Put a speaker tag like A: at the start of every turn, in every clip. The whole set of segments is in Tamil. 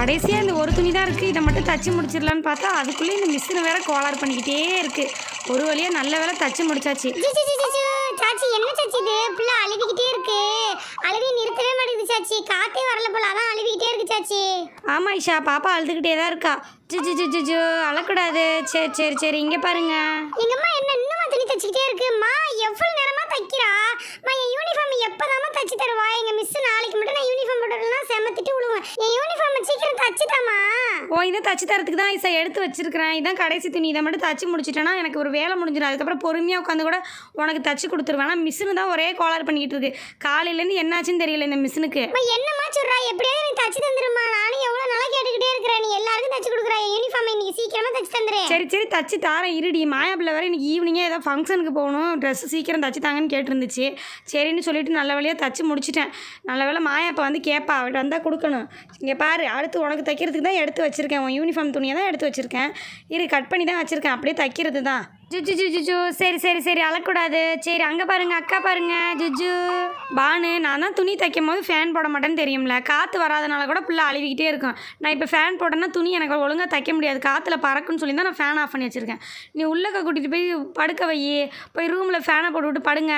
A: கடைசியாக இந்த ஒரு துணி தான் இருக்குது இதை மட்டும் தச்சு முடிச்சிடலான்னு பார்த்தா அதுக்குள்ளே இந்த மிஷினை வேற கோளாறு பண்ணிக்கிட்டே இருக்கு ஒரு
B: வழியாக நல்ல வேலை தச்சு முடிச்சாச்சு சாச்சி என்ன சாச்சி இது புள்ள அழுதுகிட்டே இருக்கு அழுகி நிறுத்தவே மாட்டேங்குது சாச்சி காத்தே வரல போல அதான் அழுதுகிட்டே இருக்கு சாச்சி ஆமா இஷா பாப்பா அழுதுகிட்டே தான் இருக்கா ஜிஜு ஜிஜு ஜு அழக்கூடாது சரி சரி சரி இங்க பாருங்க எங்கம்மா என்ன இன்னும் துணி தச்சுக்கிட்டே இருக்குமா எவ்வளவு நேரமா தைக்கிறா என் யூனிஃபார்ம் எப்போதாம தச்சு தருவா எங்க மிஸ் நாளைக்கு மட்டும் நான் யூனிஃபார்ம் போட்டுலாம் செமத்திட்டு விழுவேன் என் யூனிஃபார்ம் சீக்கிரம் தச்சுட்டாமா
A: ஓ இதை தச்சு தரத்துக்கு தான் இசை எடுத்து வச்சிருக்கிறேன் இதான் கடைசி துணி இதை மட்டும் தச்சு முடிச்சிட்டேன்னா எனக்கு ஒரு வேலை முடிஞ்சிடும் அதுக்கப்புறம் பொறுமையாக உட்காந்து கூட உனக்கு தச்சு கொடுத்துருவேன் ஆனால் மிஸ்ஸுன்னு தான் ஒரே கோளாறு பண்ணிக்கிட்டு இருக்கு காலையிலேருந்து
B: என்னாச்சுன்னு தெரியல இந்த மிஸ்ஸுனுக்கு என்னம்மா சொல்கிறா எப்படியாவது நீ தச்சு தந்துருமா நானும் எவ்வளோ நாளாக கேட்டுக்கிட்டே இருக்கிறேன் நீ எல்லாருக்கும் தச்சு கொடுக்குற யூனிஃபார்ம் இன்னைக்கு சீக்கிரமாக தச்சு தந்துரு சரி சரி
A: தச்சு தாரேன்
B: இருடி மாயாப்பில் வர இன்னைக்கு
A: ஈவினிங்காக ஏதோ ஃபங்க்ஷனுக்கு போகணும் ட்ரெஸ் சீக்கிரம் தச்சு தாங்கன்னு கேட்டிருந்துச்சு சரின்னு சொல்லிட்டு நல்ல வேலையாக தைச்சி முடிச்சிட்டேன் நல்ல வேலை மாயா இப்போ வந்து கேட்பா அவள்கிட்ட வந்தால் கொடுக்கணும் இங்கே பாரு அடுத்து உனக்கு தைக்கிறதுக்கு தான் எடுத்து வச்சுருக்கேன் உன் யூனிஃபார்ம் துணியை தான் எடுத்து வச்சுருக்கேன் இரு கட் பண்ணி தான் வச்சுருக்கேன் அப்படியே தைக்கிறது தான் ஜுஜு ஜுஜு சரி சரி சரி அழக்கூடாது சரி அங்கே பாருங்க அக்கா பாருங்க ஜுஜு பானு நான் தான் துணி தைக்கும் போது ஃபேன் போட மாட்டேன்னு தெரியும்ல காற்று வராதனால கூட பிள்ளை அழுவிக்கிட்டே இருக்கும் நான் இப்போ ஃபேன் போட்டேன்னா துணி எனக்கு ஒழுங்காக தைக்க முடியாது காற்றுல பறக்குன்னு சொல்லி தான் நான் ஃபேன் ஆஃப் பண்ணி வச்சுருக்கேன் நீ உள்ளக்க கூட்டிகிட்டு போய் படுக்க வை போய் ரூமில் ஃபேனை போட்டு விட்டு படுங்க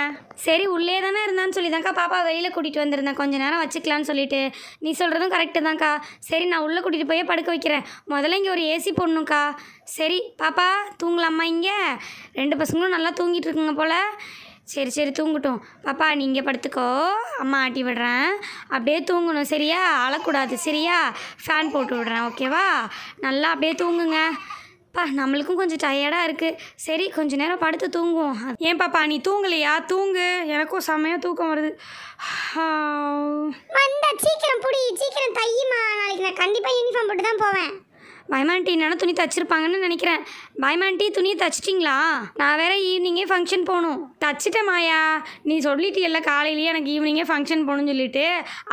A: சரி உள்ளே தானே இருந்தான்னு சொல்லி தான்க்கா பாப்பா வெளியில் கூட்டிகிட்டு வந்திருந்தேன் கொஞ்சம் நேரம் வச்சுக்கலான்னு சொல்லிட்டு நீ சொல்கிறதும் கரெக்டு தான்க்கா சரி நான் உள்ளே கூட்டிகிட்டு போய் படுக்க வைக்கிறேன் முதல்ல இங்கே ஒரு ஏசி போடணும்க்கா சரி பாப்பா தூங்கலாமா இங்கே ரெண்டு பசங்களும் நல்லா தூங்கிட்டு இருக்குங்க போல் சரி சரி தூங்கட்டும் பாப்பா நீங்கள் படுத்துக்கோ அம்மா ஆட்டி விடுறேன் அப்படியே தூங்கணும் சரியா அழக்கூடாது சரியா ஃபேன் போட்டு விடுறேன் ஓகேவா நல்லா அப்படியே தூங்குங்க பா நம்மளுக்கும் கொஞ்சம் டயர்டாக இருக்குது சரி கொஞ்சம் நேரம் படுத்து தூங்குவோம் ஏன் பாப்பா நீ தூங்கலையா தூங்கு எனக்கும் செம்மையாக தூக்கம் வருது சீக்கிரம் புடி சீக்கிரம் தையுமா நாளைக்கு நான் கண்டிப்பாக யூனிஃபார்ம் போட்டு தான் போவேன் என்ன துணி தச்சிருப்பாங்கன்னு நினைக்கிறேன் பயமாண்டி துணியை தச்சிட்டிங்களா நான் வேற ஈவினிங்கே ஃபங்க்ஷன் போகணும் தச்சிட்டேன் மாயா நீ சொல்லிட்டியல்ல காலையிலேயே எனக்கு ஈவினிங்கே ஃபங்க்ஷன் போகணும்னு சொல்லிட்டு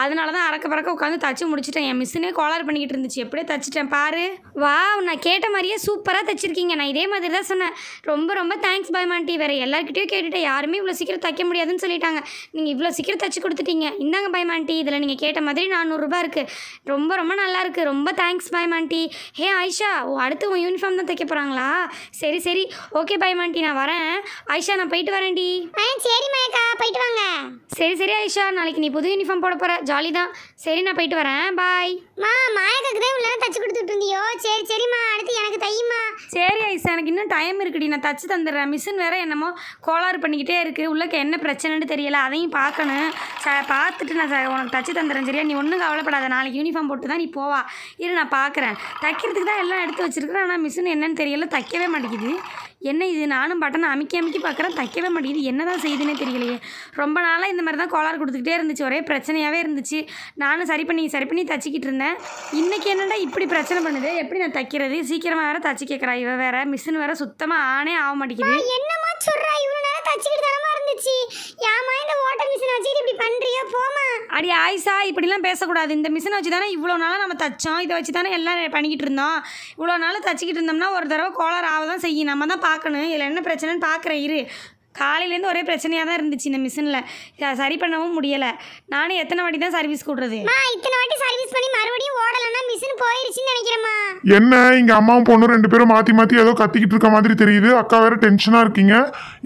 A: அதனால தான் அறக்க பறக்க உட்காந்து தச்சு முடிச்சிட்டேன் என் மிஸ்ஸுனே கோலார் பண்ணிக்கிட்டு இருந்துச்சு எப்படியே தச்சிட்டேன் பாரு வா நான் கேட்ட மாதிரியே சூப்பராக தச்சிருக்கீங்க நான் இதே மாதிரி தான் சொன்னேன் ரொம்ப ரொம்ப தேங்க்ஸ் பயமாண்டி வேறு எல்லாருக்கிட்டையும் கேட்டுட்டேன் யாருமே இவ்வளோ சீக்கிரம் தைக்க முடியாதுன்னு சொல்லிட்டாங்க நீங்கள் இவ்வளோ சீக்கிரம் தச்சு கொடுத்துட்டீங்க இந்தாங்க பயமாண்டி இதில் நீங்கள் கேட்ட மாதிரி நானூறுரூபா இருக்குது ரொம்ப ரொம்ப நல்லா இருக்குது ரொம்ப தேங்க்ஸ் பயமாண்டி ஹே ஏன் ஆயிஷா ஓ அடுத்து உன் யூனிஃபார்ம் தான் தைக்க போகிறாங்களா சரி சரி ஓகே பாய் மாண்டி நான் வரேன் ஆயிஷா நான் போயிட்டு வரேன்டி ஆ சரி மேக்கா போயிட்டு வாங்க சரி சரி ஆயிஷா நாளைக்கு நீ புது யூனிஃபார்ம் போட போகிற ஜாலி தான் சரி நான் போயிட்டு வரேன் பாய் மா மாயக்காக்கு தான் உள்ள தச்சு கொடுத்துட்டு இருந்தியோ சரி சரிம்மா அடுத்து எனக்கு தையுமா சரி ஆயிஷா எனக்கு இன்னும் டைம் இருக்குடி நான் தச்சு தந்துடுறேன் மிஷின் வேற என்னமோ கோளாறு பண்ணிக்கிட்டே இருக்குது உள்ளக்க என்ன பிரச்சனைன்னு தெரியல அதையும் பார்க்கணும் ச பார்த்துட்டு நான் உனக்கு தச்சு தந்துடுறேன் சரியா நீ ஒன்றும் கவலைப்படாத நாளைக்கு யூனிஃபார்ம் போட்டு தான் நீ போவா இரு நான் பார்க்குறேன் தைக்கிறது தைக்கிறதுக்கு தான் எல்லாம் எடுத்து வச்சுருக்குறேன் ஆனால் மிஷின் என்னென்னு தெரியல தைக்கவே மாட்டேங்குது என்ன இது நானும் பட்டனை அமைக்கி அமைக்கி பார்க்குறேன் தைக்கவே மாட்டேங்குது என்ன தான் செய்யுதுன்னே தெரியலையே ரொம்ப நாளாக இந்த மாதிரி தான் கோளாறு கொடுத்துக்கிட்டே இருந்துச்சு ஒரே பிரச்சனையாகவே இருந்துச்சு நானும் சரி பண்ணி சரி பண்ணி தச்சிக்கிட்டு இருந்தேன் இன்றைக்கி என்னடா இப்படி பிரச்சனை பண்ணுது எப்படி நான் தைக்கிறது சீக்கிரமாக வேறு தச்சு கேட்குறா இவ வேறு மிஷின் வேறு சுத்தமாக ஆனே ஆக மாட்டேங்குது
B: சொல்கிறா ஃபுல்லாக தச்சுக்கிட்டு இருந்துச்சு ஏமா இந்த ஓட்டர் மிஷின் வச்சுக்கிட்டு இப்படி பண்ணுறியோ போமா
A: அடி ஆயிசா இப்படிலாம் பேசக்கூடாது இந்த மிஷினை வச்சு தானே இவ்வளோ நாளாக நம்ம தைச்சோம் இதை வச்சு தானே எல்லாம் பண்ணிக்கிட்டு இருந்தோம் இவ்வளோ நாள் தச்சுக்கிட்டு இருந்தோம்னா ஒரு தடவை கோளாறு ஆகதான் செய்யும் நம்ம தான் பார்க்கணும் இதில் என்ன பிரச்சனைன்னு பார்க்குறேன் இரு காலையிலேருந்து ஒரே பிரச்சனையாக தான் இருந்துச்சு இந்த மிஷினில் சரி பண்ணவும் முடியலை
B: நானும் எத்தனை வாட்டி தான் சர்வீஸ் கூடுறது இத்தனை வாட்டி சர்வீஸ் பண்ணி மறுபடியும் ஓடலன்னா மிஷின் போயிருச்சுன்னு நினைக்கிறேம்மா
C: என்ன இங்கே அம்மாவும் பொண்ணும் ரெண்டு பேரும் மாற்றி மாற்றி ஏதோ கத்திக்கிட்டு இருக்க மாதிரி தெரியுது அக்கா வேற டென்ஷனாக இருக்கீங்க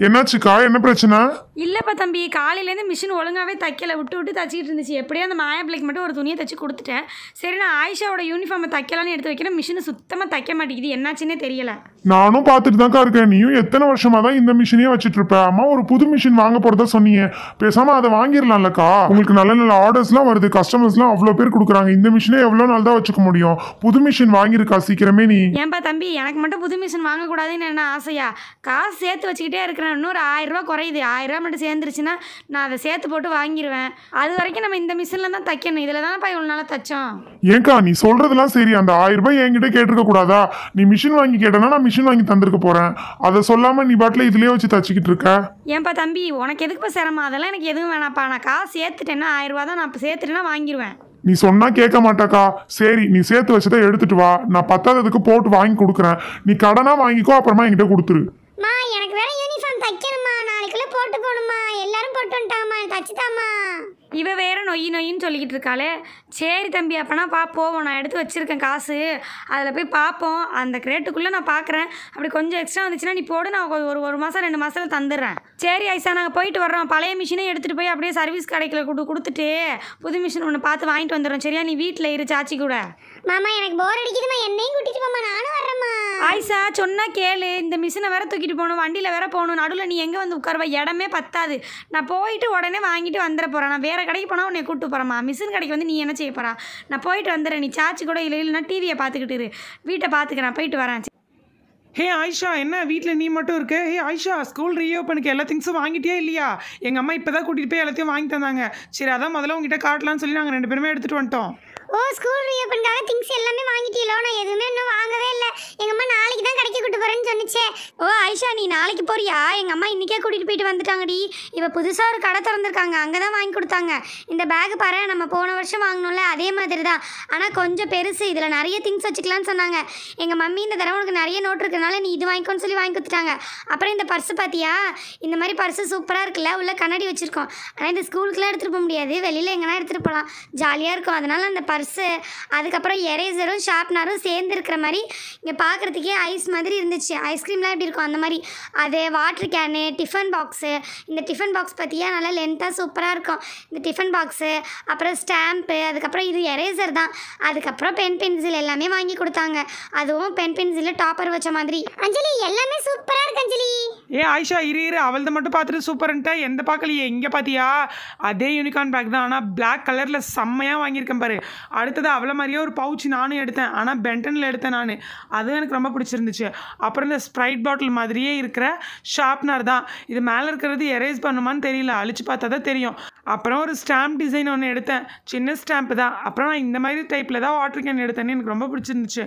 C: என்னாச்சுக்கா என்ன பிரச்சனை
A: இல்லப்பா தம்பி காலையிலேருந்து மிஷின் ஒழுங்காவே தைக்கல விட்டு விட்டு தச்சிக்கிட்டு இருந்துச்சு எப்படியோ அந்த மாயா பிள்ளைக்கு மட்டும் ஒரு துணியை தச்சு கொடுத்துட்டேன் சரி நான் ஆயிஷாவோட யூனிஃபார்மை தைக்கலான்னு எடுத்து வைக்கிறேன் மிஷின் சுத்தமாக தைக்க மாட்டேங்குது என்னாச்சுன்னே தெரியல
C: நானும் பார்த்துட்டு தான்க்கா இருக்கேன் நீயும் எத்தனை வருஷமாக தான் இந்த மிஷினே வச்சுட்டு அம்மா ஒரு புது மிஷின் வாங்க போகிறதா சொன்னீங்க பேசாமல் அதை வாங்கிடலாம்லக்கா உங்களுக்கு நல்ல நல்ல ஆர்டர்ஸ்லாம் வருது கஸ்டமர்ஸ்லாம் அவ்வளோ பேர் கொடுக்குறாங்க இந்த மிஷினே எவ்வளோ நாள் தான் வச்சுக்க முடியும் புது மிஷின் வாங்கியிருக்கா சீக்கிரமே நீ
A: ஏன்பா தம்பி எனக்கு மட்டும் புது மிஷின் வாங்கக்கூடாதுன்னு என்ன ஆசையா காசு சேர்த்து வச்சுக்கிட்டே இருக்கிறேன் இன்னொரு ஆயிரரூபா குறையுது ஆயிரரூபா மட்டும் சேர்ந்துருச்சுன்னா நான் அதை சேர்த்து போட்டு வாங்கிடுவேன் அது வரைக்கும் நம்ம இந்த மிஷினில் தான் தைக்கணும் இதில் தானேப்பா இவ்வளோ நாளாக தைச்சோம்
C: ஏங்கா நீ சொல்கிறதுலாம் சரி அந்த ஆயிரம் ரூபாய் என்கிட்ட கேட்டிருக்க கூடாதா நீ மிஷின் வாங்கி கேட்டனா நான் மிஷின் வாங்கி தந்திருக்க போகிறேன் அதை சொல்லாமல் நீ பாட்டில் இதுலேயே வச்சு தச்சுக்கிட்டு இருக்க அக்கா
A: ஏன்பா தம்பி உனக்கு எதுக்குப்பா சிரமம் அதெல்லாம் எனக்கு எதுவும் வேணாப்பா நான் காசு சேர்த்துட்டேன்னா ஆயிரம் ரூபா தான் நான் இப்போ சேர்த்துட்டேன்னா வாங்கிடுவேன்
C: நீ சொன்னா கேட்க மாட்டாக்கா சரி நீ சேர்த்து வச்சதை எடுத்துட்டு வா நான் பத்தாததுக்கு போட்டு வாங்கி கொடுக்குறேன் நீ கடனா வாங்கிக்கோ அப்புறமா என்கிட்ட கொடுத்துரு
B: எனக்கு வேற யூனிஃபார்ம் தைக்கணுமா நாளைக்குள்ள போட்டு போகணுமா எல்லாரும் போட்டு வந்துட்டாமா இவ
A: வேற நொய் நொயின்னு சொல்லிக்கிட்டு இருக்காளே சரி தம்பி அப்போனா பார்ப்போம் நான் எடுத்து வச்சுருக்கேன் காசு அதில் போய் பார்ப்போம் அந்த கிரேட்டுக்குள்ளே நான் பார்க்குறேன் அப்படி கொஞ்சம் எக்ஸ்ட்ரா வந்துச்சுன்னா நீ போடு நான் ஒரு ஒரு மாதம் ரெண்டு மாதத்தில் தந்துடுறேன் சரி ஐசா நாங்கள் போயிட்டு வர்றோம் பழைய மிஷினே எடுத்துகிட்டு போய் அப்படியே சர்வீஸ் கடைக்கில் கொடு கொடுத்துட்டு புது மிஷின் ஒன்று பார்த்து வாங்கிட்டு வந்துடுறோம் சரியா நீ வீட்டில் இரு சாச்சி கூட மாமா எனக்கு போர் அடிக்குதுமா என்னையும் கூட்டிட்டு போமா நானும் வரேம்மா ஆயிஷா சொன்னா கேளு இந்த மிஷினை வேற தூக்கிட்டு போகணும் வண்டியில் வேற போகணும் நடுவில் நீ எங்கே வந்து உட்காருவா இடமே பத்தாது நான் போயிட்டு உடனே வாங்கிட்டு வந்துட போகிறேன் நான் வேற கடைக்கு போனால் உன்னை கூப்பிட்டு போகிறேம்மா மிஷின் கடைக்கு வந்து நீ என்ன செய்ய போகிறா நான் போயிட்டு வந்துடுறேன் நீ சார்ஜ் கூட இல்லை இல்லைன்னா டிவியை பார்த்துக்கிட்டு
D: வீட்டை பார்த்துக்கிறேன் போயிட்டு வரேன் ஹே ஆயிஷா என்ன வீட்டில் நீ மட்டும் இருக்கு ஹே ஆயிஷா ஸ்கூல் ரீஓப்பனுக்கு எல்லா திங்ஸும் வாங்கிட்டே இல்லையா எங்கள் அம்மா இப்போ தான் கூட்டிகிட்டு போய் எல்லாத்தையும் வாங்கி தந்தாங்க சரி அதான் முதல்ல உங்ககிட்ட காட்டலாம்னு சொல்லி நாங்கள் ரெண்டு பேருமே எடுத்துகிட்டு வந்துட்டோம் ஓ ஸ்கூல் ரீஓப்பனுக்காக திங்ஸ் எல்லாமே இல்லை நான்
B: எது நினச்சேன் ஓ ஐஷா நீ நாளைக்கு போறியா எங்கள் அம்மா இன்றைக்கே கூட்டிகிட்டு போயிட்டு வந்துட்டாங்கடி இப்போ புதுசாக ஒரு கடை திறந்துருக்காங்க அங்கே தான் வாங்கி கொடுத்தாங்க
A: இந்த பேக் பாரு நம்ம போன வருஷம் வாங்கணும்ல அதே மாதிரி தான் ஆனால் கொஞ்சம் பெருசு இதில் நிறைய திங்ஸ் வச்சுக்கலாம்னு சொன்னாங்க எங்கள் மம்மி இந்த தடவை உனக்கு நிறைய நோட் இருக்கிறதுனால நீ இது வாங்கிக்கோன்னு சொல்லி வாங்கி கொடுத்துட்டாங்க அப்புறம் இந்த பர்ஸு பார்த்தியா இந்த மாதிரி பர்ஸு சூப்பராக இருக்குல்ல உள்ள கண்ணாடி வச்சுருக்கோம் ஆனால் இந்த ஸ்கூலுக்குலாம் எடுத்துகிட்டு போக முடியாது வெளியில் எங்கன்னா எடுத்துகிட்டு போகலாம் ஜாலியாக இருக்கும் அதனால் அந்த பர்ஸு அதுக்கப்புறம் எரேசரும் ஷார்ப்னரும் சேர்ந்து இருக்கிற மாதிரி இங்கே பார்க்குறதுக்கே ஐஸ் மாதிரி இருந்துச்சு ஐஸ்கிரீம்லாம் எப்படி இருக்கும் அந்த மாதிரி அது வாட்ரு கேனு டிஃபன் பாக்ஸு இந்த டிஃபன் பாக்ஸ் பற்றியே நல்லா லென்த்தாக சூப்பராக இருக்கும் இந்த டிஃபன் பாக்ஸு அப்புறம் ஸ்டாம்ப்பு அதுக்கப்புறம் இது எரேசர் தான் அதுக்கப்புறம் பென் பென்சில் எல்லாமே வாங்கி
D: கொடுத்தாங்க அதுவும் பென் பென்சிலில் டாப்பர் வச்ச மாதிரி அஞ்சலி எல்லாமே சூப்பராக இருக்கு அஞ்சலி ஏ ஆயிஷா இரு இரு அவள்த மட்டும் பார்த்துட்டு சூப்பர்ன்ட்டா எந்த பார்க்கலையே எங்கே பார்த்தியா அதே யூனிகார்ன் பேக் தான் ஆனால் பிளாக் கலரில் செம்மையாக வாங்கியிருக்கேன் பாரு அடுத்தது அவ்வளோ மாதிரியே ஒரு பவுச் நானும் எடுத்தேன் ஆனால் பென்டனில் எடுத்தேன் நான் அதுவும் எனக்கு ரொம்ப பிடிச்சிருந்துச்சு அப்புறம் இந்த ஸ்ப்ரைட் பாட்டில் மாதிரியே இருக்கிற ஷார்ப்னர் தான் இது மேலே இருக்கிறது எரேஸ் பண்ணுமான்னு தெரியல அழிச்சு பார்த்தா தான் தெரியும் அப்புறம் ஒரு ஸ்டாம்ப் டிசைன் ஒன்று எடுத்தேன் சின்ன ஸ்டாம்ப் தான் அப்புறம் நான் இந்த மாதிரி டைப்பில் தான் வாட்டர் கேன் எடுத்தேன்னு எனக்கு ரொம்ப பிடிச்சிருந்துச்சு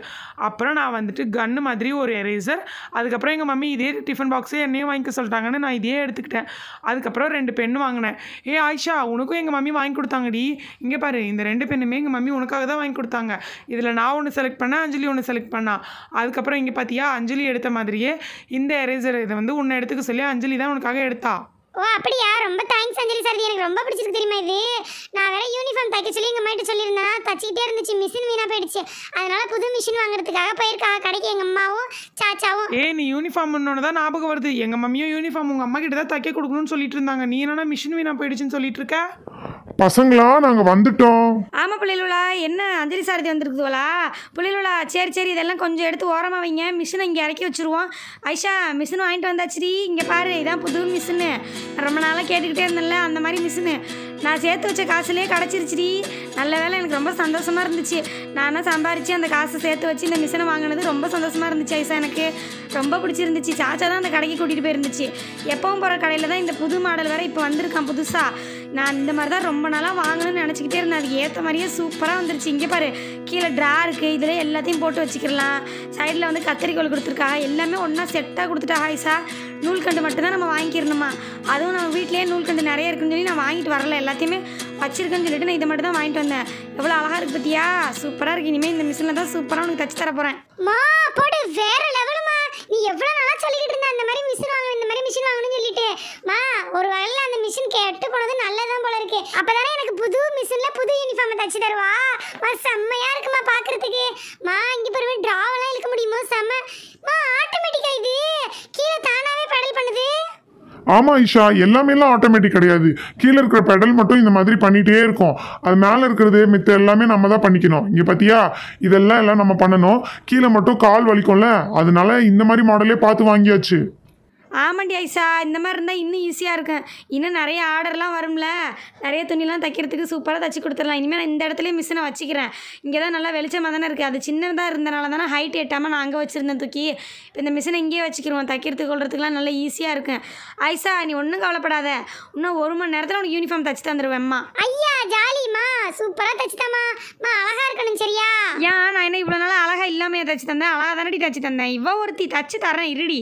D: அப்புறம் நான் வந்துட்டு கன்று மாதிரி ஒரு எரேசர் அதுக்கப்புறம் எங்கள் மம்மி இதே டிஃபன் பாக்ஸே என்னையும் வாங்கிக்க சொல்லிட்டாங்கன்னு நான் இதே எடுத்துக்கிட்டேன் அதுக்கப்புறம் ரெண்டு பெண்ணு வாங்கினேன் ஏ ஆயிஷா உனக்கும் எங்கள் மம்மி வாங்கி கொடுத்தாங்கடி இங்கே பாரு இந்த ரெண்டு பெண்ணுமே எங்கள் மம்மி உனக்காக தான் வாங்கி கொடுத்தாங்க இதில் நான் ஒன்று செலக்ட் பண்ணேன் அஞ்சலி ஒன்று செலக்ட் பண்ணா அதுக்கப்புறம் இங்கே பார்த்தியா அஞ்சலி எடுத்த எடுத்த மாதிரியே இந்த எரேசர் இதை வந்து உன்னை எடுத்துக்க சொல்லி அஞ்சலி தான் உனக்காக எடுத்தா ஓ அப்படியா ரொம்ப தேங்க்ஸ் அஞ்சலி சார் எனக்கு ரொம்ப பிடிச்சிருக்கு தெரியுமா இது
B: நான் வேற யூனிஃபார்ம் தைக்க சொல்லி எங்கள் அம்மாட்ட சொல்லியிருந்தேன் தச்சிக்கிட்டே இருந்துச்சு மிஷின் வீணாக போயிடுச்சு அதனால புது மிஷின்
D: வாங்குறதுக்காக போயிருக்கா கடைக்கு எங்கள் அம்மாவும் சாச்சாவும் ஏ நீ யூனிஃபார்ம் ஒன்று தான் ஞாபகம் வருது எங்கள் மம்மியும் யூனிஃபார்ம் உங்கள் அம்மா கிட்ட தான் தைக்க கொடுக்கணும்னு சொல்லிட்டு இருந்தாங்க நீ என்னன்னா மிஷின் வீணாக போயிடுச்சுன்னு சொல்லிட்டு இருக்க
C: பசங்களா நாங்க வந்துட்டோம்
A: ஆமா புள்ளிலுலா என்ன அஞ்சலி சாரதி வந்திருக்குதுவலா புள்ளிலுலா சரி சரி இதெல்லாம் கொஞ்சம் எடுத்து ஓரமா வைங்க மிஷினை இங்கே இறக்கி வச்சிருவோம் ஐஷா மிஷின் வாங்கிட்டு வந்தாச்சுடி இங்கே பாரு இதான் புது மிஷினு ரொம்ப நாளாக கேட்டுக்கிட்டே இருந்தேன்ல அந்த மாதிரி மிஷினு நான் சேர்த்து வச்ச காசுலேயே கிடச்சிருச்சுடி நல்ல வேலை எனக்கு ரொம்ப சந்தோஷமா இருந்துச்சு நானாக சம்பாரிச்சு அந்த காசை சேர்த்து வச்சு இந்த மிஷினை வாங்கினது ரொம்ப சந்தோஷமாக இருந்துச்சு ஐஷா எனக்கு ரொம்ப பிடிச்சிருந்துச்சு சாச்சா தான் அந்த கடைக்கு கூட்டிகிட்டு போயிருந்துச்சு எப்பவும் போகிற கடையில் தான் இந்த புது மாடல் வேறு இப்போ வந்திருக்கான் புதுசாக நான் இந்த மாதிரி தான் ரொம்ப நாளாக வாங்கணும்னு நினச்சிக்கிட்டே இருந்தேன் அது ஏற்ற மாதிரியே சூப்பராக வந்துருச்சு இங்கே பாரு கீழே ட்ரா இருக்குது இதில் எல்லாத்தையும் போட்டு வச்சுக்கலாம் சைடில் வந்து கத்திரிக்கோல் கொடுத்துருக்காங்க எல்லாமே ஒன்றா செட்டாக கொடுத்துட்டா ஹாய்ஸா நூல்கண்டு மட்டும்தான் நம்ம வாங்கிக்கிறணுமா அதுவும் நம்ம வீட்லேயே நூல்கண்டு நிறைய இருக்குன்னு சொல்லி நான் வாங்கிட்டு வரல எல்லாத்தையுமே வச்சிருக்கேன்னு சொல்லிட்டு நான் இதை மட்டும் தான் வாங்கிட்டு வந்தேன் எவ்வளோ அழகாக இருக்கு பத்தியா சூப்பராக இருக்கு இனிமேல் இந்த மிஷினில் தான் சூப்பராக உனக்கு தச்சு தர
B: போகிறேன்
C: ஆமாம் ஈஷா எல்லாமேலாம் ஆட்டோமேட்டிக் கிடையாது கீழே இருக்கிற பெடல் மட்டும் இந்த மாதிரி பண்ணிகிட்டே இருக்கும் அது மேலே இருக்கிறது மித்த எல்லாமே நம்ம தான் பண்ணிக்கணும் இங்கே பார்த்தியா இதெல்லாம் எல்லாம் நம்ம பண்ணணும் கீழே மட்டும் கால் வலிக்கும்ல அதனால இந்த மாதிரி மாடலே பார்த்து வாங்கியாச்சு
A: ஆமாண்டி ஐசா இந்த மாதிரி இருந்தால் இன்னும் ஈஸியாக இருக்கும் இன்னும் நிறைய ஆர்டர்லாம் வரும்ல நிறைய துணிலாம் தைக்கிறதுக்கு சூப்பராக தைச்சி கொடுத்துடலாம் இனிமேல் நான் இந்த இடத்துல மிஷினை வச்சுக்கிறேன் இங்கே தான் நல்லா வெளிச்சமாக தானே இருக்குது அது சின்னதாக இருந்தனால தானே ஹைட் எட்டாமல் நான் அங்கே வச்சுருந்தேன் தூக்கி இப்போ இந்த மிஷினை இங்கேயே வச்சுக்கிருவோம் தைக்கிறதுக்கு கொள்றதுக்குலாம் நல்லா ஈஸியாக இருக்கும் ஐசா நீ ஒன்றும் கவலைப்படாத இன்னும் ஒரு மணி நேரத்தில் உனக்கு யூனிஃபார்ம் தைச்சி தந்துடுவேம்மா ஐயா ஜாலிமா சூப்பராக தைச்சிட்டாமா மா அழகாக இருக்கணும் சரியா ஏன் நான் என்ன இவ்வளோ நாளாக அழகாக இல்லாமையே தைச்சி தந்தேன் அழகாக தானடி தைச்சி தந்தேன் இவ்வளோ ஒருத்தி தைச்சி தரேன் இருடி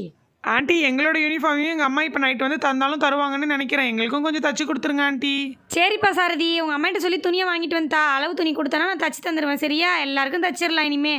D: ஆண்டி எங்களோட யூனிஃபார்மையும் எங்கள் அம்மா இப்போ நைட் வந்து தந்தாலும் தருவாங்கன்னு நினைக்கிறேன் எங்களுக்கும் கொஞ்சம் தச்சு கொடுத்துருங்க ஆண்டி
A: சரிப்பா சாரதி உங்கள் அம்மாட்ட சொல்லி துணியை வாங்கிட்டு வந்தா அளவு துணி கொடுத்தானா நான் தச்சு தந்துடுவேன் சரியா எல்லாருக்கும் தச்சிடலாம் இனிமே